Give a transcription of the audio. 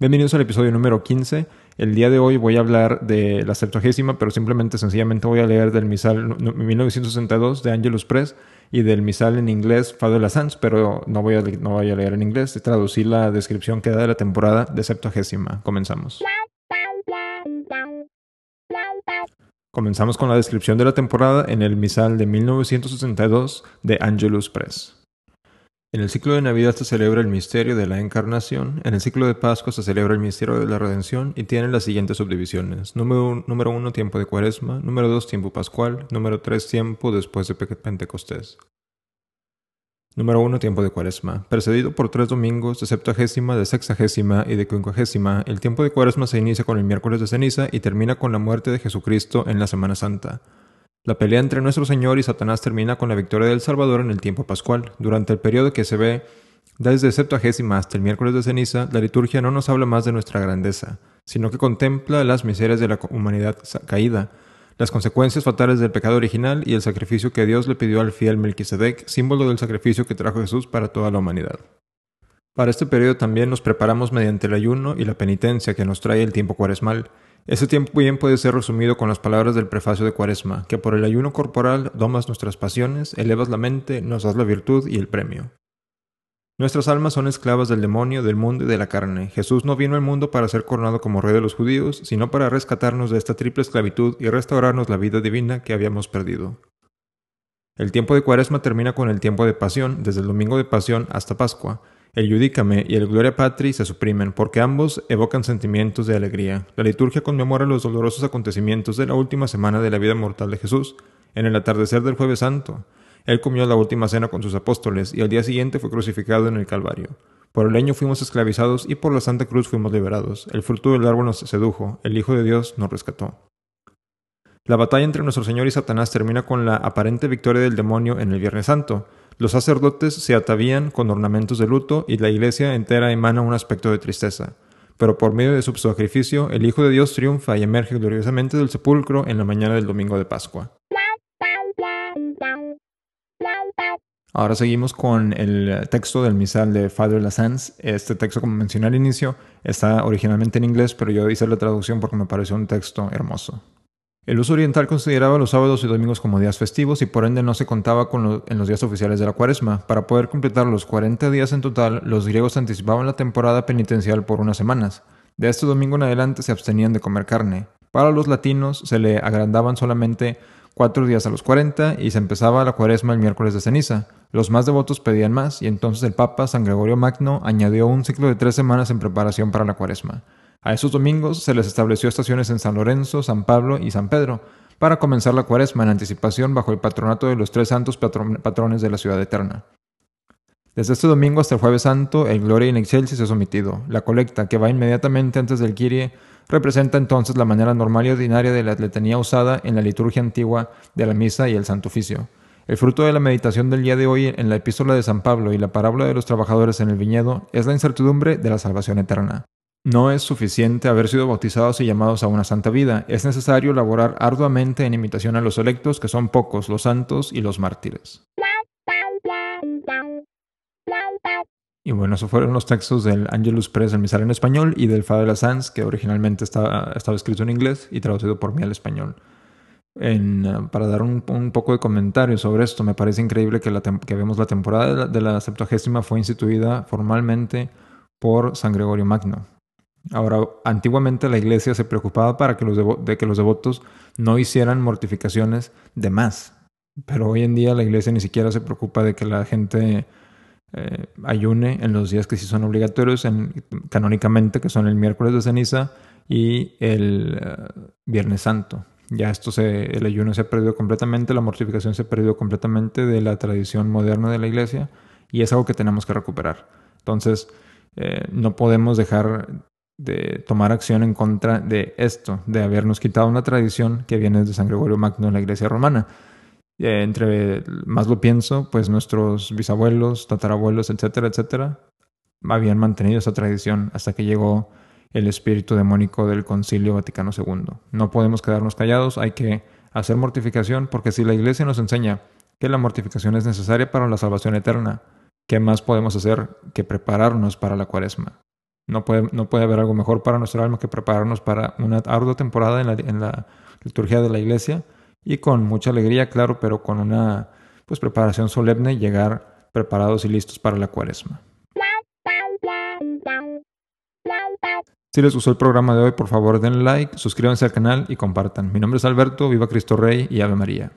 Bienvenidos al episodio número 15. El día de hoy voy a hablar de la Septuagésima, pero simplemente, sencillamente voy a leer del misal 1962 de Angelus Press y del misal en inglés Fado de la pero no voy, a, no voy a leer en inglés. Traducir la descripción que da de la temporada de Septuagésima. Comenzamos. Comenzamos con la descripción de la temporada en el misal de 1962 de Angelus Press. En el ciclo de Navidad se celebra el misterio de la Encarnación, en el ciclo de Pascua se celebra el misterio de la Redención y tiene las siguientes subdivisiones. Número 1, tiempo de Cuaresma, número 2, tiempo pascual, número 3, tiempo después de Pentecostés. Número 1, tiempo de Cuaresma. Precedido por tres domingos de septuagésima, de sexagésima y de quincuagésima, el tiempo de Cuaresma se inicia con el miércoles de ceniza y termina con la muerte de Jesucristo en la Semana Santa. La pelea entre nuestro Señor y Satanás termina con la victoria del Salvador en el tiempo pascual. Durante el periodo que se ve desde septuagésimo hasta el miércoles de ceniza, la liturgia no nos habla más de nuestra grandeza, sino que contempla las miserias de la humanidad caída, las consecuencias fatales del pecado original y el sacrificio que Dios le pidió al fiel Melquisedec, símbolo del sacrificio que trajo Jesús para toda la humanidad. Para este periodo también nos preparamos mediante el ayuno y la penitencia que nos trae el tiempo cuaresmal. Ese tiempo bien puede ser resumido con las palabras del prefacio de Cuaresma, que por el ayuno corporal domas nuestras pasiones, elevas la mente, nos das la virtud y el premio. Nuestras almas son esclavas del demonio, del mundo y de la carne. Jesús no vino al mundo para ser coronado como rey de los judíos, sino para rescatarnos de esta triple esclavitud y restaurarnos la vida divina que habíamos perdido. El tiempo de Cuaresma termina con el tiempo de Pasión, desde el domingo de Pasión hasta Pascua, el Judícame y el Gloria Patri se suprimen porque ambos evocan sentimientos de alegría. La liturgia conmemora los dolorosos acontecimientos de la última semana de la vida mortal de Jesús, en el atardecer del jueves santo. Él comió la última cena con sus apóstoles y al día siguiente fue crucificado en el Calvario. Por el leño fuimos esclavizados y por la Santa Cruz fuimos liberados. El fruto del árbol nos sedujo, el Hijo de Dios nos rescató. La batalla entre nuestro Señor y Satanás termina con la aparente victoria del demonio en el Viernes Santo, los sacerdotes se atavían con ornamentos de luto y la iglesia entera emana un aspecto de tristeza. Pero por medio de su sacrificio, el Hijo de Dios triunfa y emerge gloriosamente del sepulcro en la mañana del domingo de Pascua. Ahora seguimos con el texto del misal de Father Lassans. Este texto, como mencioné al inicio, está originalmente en inglés, pero yo hice la traducción porque me pareció un texto hermoso. El uso oriental consideraba los sábados y domingos como días festivos y por ende no se contaba con en los días oficiales de la cuaresma. Para poder completar los 40 días en total, los griegos anticipaban la temporada penitencial por unas semanas. De este domingo en adelante se abstenían de comer carne. Para los latinos se le agrandaban solamente cuatro días a los 40 y se empezaba la cuaresma el miércoles de ceniza. Los más devotos pedían más y entonces el Papa San Gregorio Magno añadió un ciclo de tres semanas en preparación para la cuaresma. A esos domingos se les estableció estaciones en San Lorenzo, San Pablo y San Pedro para comenzar la cuaresma en anticipación bajo el patronato de los tres santos patrones de la ciudad eterna. Desde este domingo hasta el jueves santo, el Gloria in Excelsis es omitido. La colecta, que va inmediatamente antes del Kyrie, representa entonces la manera normal y ordinaria de la letanía usada en la liturgia antigua de la misa y el santo oficio. El fruto de la meditación del día de hoy en la epístola de San Pablo y la parábola de los trabajadores en el viñedo es la incertidumbre de la salvación eterna. No es suficiente haber sido bautizados y llamados a una santa vida, es necesario laborar arduamente en imitación a los electos, que son pocos, los santos y los mártires. Y bueno, esos fueron los textos del Angelus Press, el misal en español, y del Father Sanz, que originalmente estaba, escrito en inglés y traducido por mí al español. Eh, para dar un, poco de comentario sobre esto, me parece increíble que, vemos la temporada de la, de la Septuagésima fue instituida formalmente por San Gregorio Magno. Ahora, antiguamente la iglesia se preocupaba para que los de que los devotos no hicieran mortificaciones de más, pero hoy en día la iglesia ni siquiera se preocupa de que la gente eh, ayune en los días que sí son obligatorios, canónicamente, que son el miércoles de ceniza y el eh, viernes santo. Ya esto se, el ayuno se ha perdido completamente, la mortificación se ha perdido completamente de la tradición moderna de la iglesia y es algo que tenemos que recuperar. Entonces, eh, no podemos dejar de tomar acción en contra de esto, de habernos quitado una tradición que viene de San Gregorio Magno en la Iglesia Romana. Eh, entre más lo pienso, pues nuestros bisabuelos, tatarabuelos, etcétera, etcétera, habían mantenido esa tradición hasta que llegó el espíritu demónico del Concilio Vaticano II. No podemos quedarnos callados, hay que hacer mortificación, porque si la Iglesia nos enseña que la mortificación es necesaria para la salvación eterna, ¿qué más podemos hacer que prepararnos para la cuaresma? No puede, haber algo mejor para nuestro alma que prepararnos para una ardua temporada en la, en liturgia de la iglesia y con mucha alegría, claro, pero con una pues, preparación solemne, llegar preparados y listos para la cuaresma. Si les gustó el programa de hoy, por favor den like, suscríbanse al canal y compartan. Mi nombre es Alberto, viva Cristo Rey y Ave María.